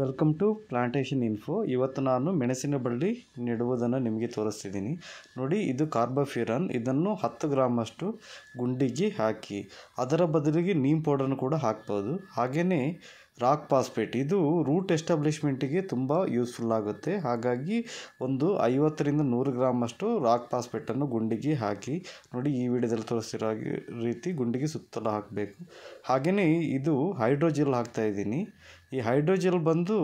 welcome to plantation info ಇವತ್ತು ನಾನು ಮೆಣಸಿನ ಬಳ್ಳಿ ನೆಡುವುದನ್ನು ನಿಮಗೆ ತೋರಿಸ್ತಿದ್ದೀನಿ ನೋಡಿ ಇದು ಕಾರ್ಬೋಫಿರನ್ ಇದನ್ನು ಹತ್ತು ಗ್ರಾಮಷ್ಟು ಗುಂಡಿಗೆ ಹಾಕಿ ಅದರ ಬದಲಿಗೆ ನೀಮ್ ಪೌಡರ್ನು ಕೂಡ ಹಾಕ್ಬೋದು ಹಾಗೆಯೇ ರಾಕ್ ಪಾಸ್ಪೇಟ್ ಇದು ರೂಟ್ ಎಸ್ಟಾಬ್ಲಿಷ್ಮೆಂಟಿಗೆ ತುಂಬ ಯೂಸ್ಫುಲ್ ಆಗುತ್ತೆ ಹಾಗಾಗಿ ಒಂದು ಐವತ್ತರಿಂದ ನೂರು ಗ್ರಾಮಷ್ಟು ಅಷ್ಟು ರಾಕ್ ಪಾಸ್ಪೇಟನ್ನು ಗುಂಡಿಗೆ ಹಾಕಿ ನೋಡಿ ಈ ವಿಡಿಯೋದಲ್ಲಿ ತೋರಿಸಿರೋ ರೀತಿ ಗುಂಡಿಗೆ ಸುತ್ತಲೂ ಹಾಕಬೇಕು ಹಾಗೆಯೇ ಇದು ಹೈಡ್ರೋಜೆಲ್ ಹಾಕ್ತಾ ಇದ್ದೀನಿ ಈ ಹೈಡ್ರೋಜೆಲ್ ಬಂದು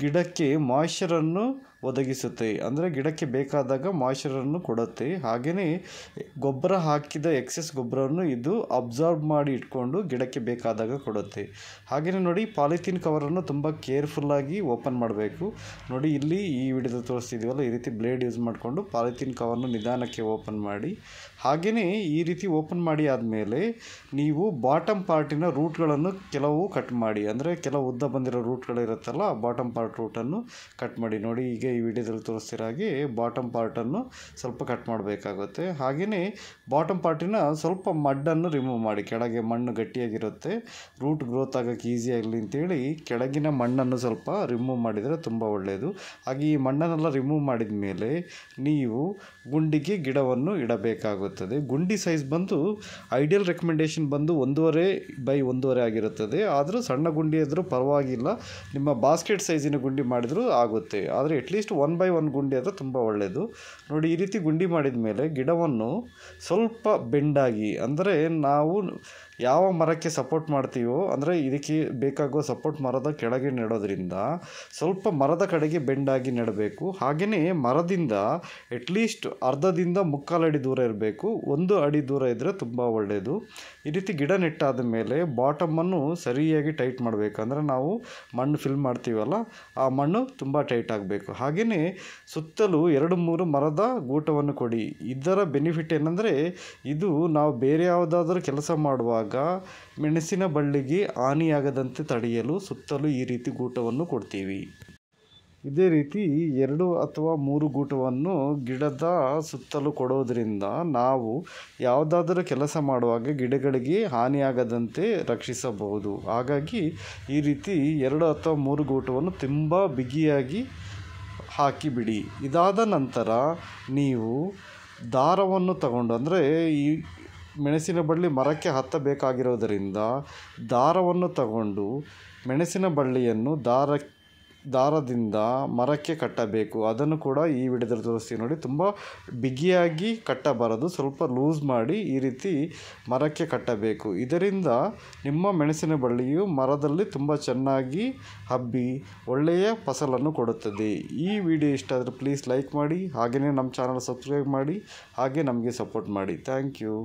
ಗಿಡಕ್ಕೆ ಮಾಯ್ಶ್ಚರನ್ನು ಒದಗಿಸುತ್ತೆ ಅಂದರೆ ಗಿಡಕ್ಕೆ ಬೇಕಾದಾಗ ಮಾಯ್ಶ್ಚರನ್ನು ಕೊಡುತ್ತೆ ಹಾಗೆಯೇ ಗೊಬ್ಬರ ಹಾಕಿದ ಎಕ್ಸೆಸ್ ಗೊಬ್ಬರವನ್ನು ಇದು ಅಬ್ಸಾರ್ಬ್ ಮಾಡಿ ಇಟ್ಕೊಂಡು ಗಿಡಕ್ಕೆ ಬೇಕಾದಾಗ ಕೊಡುತ್ತೆ ಹಾಗೆಯೇ ನೋಡಿ ಪಾಲಿಥೀನ್ ಕವರನ್ನು ತುಂಬ ಕೇರ್ಫುಲ್ಲಾಗಿ ಓಪನ್ ಮಾಡಬೇಕು ನೋಡಿ ಇಲ್ಲಿ ಈ ವಿಡಿಯೋದಲ್ಲಿ ತೋರಿಸ್ತಿದ್ದೀವಲ್ಲ ಈ ರೀತಿ ಬ್ಲೇಡ್ ಯೂಸ್ ಮಾಡಿಕೊಂಡು ಪಾಲಿಥೀನ್ ಕವರನ್ನು ನಿಧಾನಕ್ಕೆ ಓಪನ್ ಮಾಡಿ ಹಾಗೆಯೇ ಈ ರೀತಿ ಓಪನ್ ಮಾಡಿ ಆದಮೇಲೆ ನೀವು ಬಾಟಮ್ ಪಾರ್ಟಿನ ರೂಟ್ಗಳನ್ನು ಕೆಲವು ಕಟ್ ಮಾಡಿ ಅಂದರೆ ಕೆಲವು ಉದ್ದ ಬಂದಿರೋ ರೂಟ್ಗಳಿರುತ್ತಲ್ಲ ಬಾಟಮ್ ಪಾರ್ಟ್ ರೂಟನ್ನು ಕಟ್ ಮಾಡಿ ನೋಡಿ ಈಗ ಈ ವಿಡಿಯೋದಲ್ಲಿ ಹಾಗೆ ಬಾಟಮ್ ಪಾರ್ಟನ್ನು ಸ್ವಲ್ಪ ಕಟ್ ಮಾಡಬೇಕಾಗುತ್ತೆ ಹಾಗೆಯೇ ಬಾಟಮ್ ಪಾರ್ಟಿನ ಸ್ವಲ್ಪ ಮಡ್ಡನ್ನು ರಿಮೂವ್ ಮಾಡಿ ಕೆಳಗೆ ಮಣ್ಣು ಗಟ್ಟಿಯಾಗಿರುತ್ತೆ ರೂಟ್ ಗ್ರೋತ್ ಆಗೋಕ್ಕೆ ಈಸಿ ಆಗಲಿ ಅಂತೇಳಿ ಕೆಳಗಿನ ಮಣ್ಣನ್ನು ಸ್ವಲ್ಪ ರಿಮೂವ್ ಮಾಡಿದರೆ ತುಂಬ ಒಳ್ಳೆಯದು ಹಾಗೆ ಈ ಮಣ್ಣನ್ನೆಲ್ಲ ರಿಮೂವ್ ಮಾಡಿದ ಮೇಲೆ ನೀವು ಗುಂಡಿಗೆ ಗಿಡವನ್ನು ಇಡಬೇಕಾಗುತ್ತದೆ ಗುಂಡಿ ಸೈಜ್ ಬಂದು ಐಡಿಯಲ್ ರೆಕಮೆಂಡೇಷನ್ ಬಂದು ಒಂದೂವರೆ ಬೈ ಒಂದೂವರೆ ಆಗಿರುತ್ತದೆ ಆದರೂ ಸಣ್ಣ ಗುಂಡಿ ಆದರೂ ಪರವಾಗಿಲ್ಲ ನಿಮ್ಮ ಬಾಸ್ಕೆಟ್ ಸೈಜ್ ಸೈಜಿನ ಗುಂಡಿ ಮಾಡಿದರೂ ಆಗುತ್ತೆ ಆದರೆ ಅಟ್ಲೀಸ್ಟ್ ಒನ್ ಬೈ ಒನ್ ಗುಂಡಿ ಆದರೆ ತುಂಬ ಒಳ್ಳೆಯದು ನೋಡಿ ಈ ರೀತಿ ಗುಂಡಿ ಮಾಡಿದ ಮೇಲೆ ಗಿಡವನ್ನು ಸ್ವಲ್ಪ ಬೆಂಡಾಗಿ ಅಂದರೆ ನಾವು ಯಾವ ಮರಕ್ಕೆ ಸಪೋರ್ಟ್ ಮಾಡ್ತೀವೋ ಅಂದರೆ ಇದಕ್ಕೆ ಬೇಕಾಗೋ ಸಪೋರ್ಟ್ ಮರದ ಕೆಳಗೆ ನೆಡೋದ್ರಿಂದ ಸ್ವಲ್ಪ ಮರದ ಕಡೆಗೆ ಬೆಂಡಾಗಿ ನೆಡಬೇಕು ಹಾಗೆಯೇ ಮರದಿಂದ ಅಟ್ಲೀಸ್ಟ್ ಅರ್ಧದಿಂದ ಮುಕ್ಕಾಲು ಅಡಿ ದೂರ ಇರಬೇಕು ಒಂದು ಅಡಿ ದೂರ ಇದ್ದರೆ ತುಂಬ ಒಳ್ಳೆಯದು ಈ ರೀತಿ ಗಿಡ ನೆಟ್ಟಾದ ಮೇಲೆ ಬಾಟಮನ್ನು ಸರಿಯಾಗಿ ಟೈಟ್ ಮಾಡಬೇಕಂದ್ರೆ ನಾವು ಮಣ್ಣು ಫಿಲ್ ಮಾಡ್ತೀವಲ್ಲ ಆ ಮಣ್ಣು ತುಂಬ ಟೈಟ್ ಆಗಬೇಕು ಹಾಗೆಯೇ ಸುತ್ತಲೂ ಎರಡು ಮೂರು ಮರದ ಗೂಟವನ್ನು ಕೊಡಿ ಇದರ ಬೆನಿಫಿಟ್ ಏನಂದರೆ ಇದು ನಾವು ಬೇರೆ ಯಾವುದಾದ್ರೂ ಕೆಲಸ ಮಾಡುವಾಗ ಮೆಣಸಿನ ಬಳ್ಳಿಗೆ ಹಾನಿಯಾಗದಂತೆ ತಡೆಯಲು ಸುತ್ತಲೂ ಈ ರೀತಿ ಗೂಟವನ್ನು ಕೊಡ್ತೀವಿ ಇದೇ ರೀತಿ ಎರಡು ಅಥವಾ ಮೂರು ಗೂಟವನ್ನು ಗಿಡದ ಸುತ್ತಲೂ ಕೊಡೋದರಿಂದ ನಾವು ಯಾವುದಾದರೂ ಕೆಲಸ ಮಾಡುವಾಗ ಗಿಡಗಳಿಗೆ ಹಾನಿಯಾಗದಂತೆ ರಕ್ಷಿಸಬಹುದು ಹಾಗಾಗಿ ಈ ರೀತಿ ಎರಡು ಅಥವಾ ಮೂರು ಗೂಟವನ್ನು ತುಂಬ ಬಿಗಿಯಾಗಿ ಹಾಕಿಬಿಡಿ ಇದಾದ ನಂತರ ನೀವು ದಾರವನ್ನು ತಗೊಂಡು ಅಂದರೆ ಈ ಮೆಣಸಿನ ಬಳ್ಳಿ ಮರಕ್ಕೆ ಹತ್ತಬೇಕಾಗಿರೋದರಿಂದ ದಾರವನ್ನು ತಗೊಂಡು ಮೆಣಸಿನ ಬಳ್ಳಿಯನ್ನು ದಾರ ದಾರದಿಂದ ಮರಕ್ಕೆ ಕಟ್ಟಬೇಕು ಅದನ್ನು ಕೂಡ ಈ ವಿಡಿಯೋದಲ್ಲಿ ತೋರಿಸ್ತೀವಿ ನೋಡಿ ತುಂಬ ಬಿಗಿಯಾಗಿ ಕಟ್ಟಬಾರದು ಸ್ವಲ್ಪ ಲೂಸ್ ಮಾಡಿ ಈ ರೀತಿ ಮರಕ್ಕೆ ಕಟ್ಟಬೇಕು ಇದರಿಂದ ನಿಮ್ಮ ಮೆಣಸಿನ ಬಳ್ಳಿಯು ಮರದಲ್ಲಿ ತುಂಬ ಚೆನ್ನಾಗಿ ಹಬ್ಬಿ ಒಳ್ಳೆಯ ಫಸಲನ್ನು ಕೊಡುತ್ತದೆ ಈ ವಿಡಿಯೋ ಇಷ್ಟ ಆದರೆ ಪ್ಲೀಸ್ ಲೈಕ್ ಮಾಡಿ ಹಾಗೆಯೇ ನಮ್ಮ ಚಾನಲ್ ಸಬ್ಸ್ಕ್ರೈಬ್ ಮಾಡಿ ಹಾಗೆ ನಮಗೆ ಸಪೋರ್ಟ್ ಮಾಡಿ ಥ್ಯಾಂಕ್ ಯು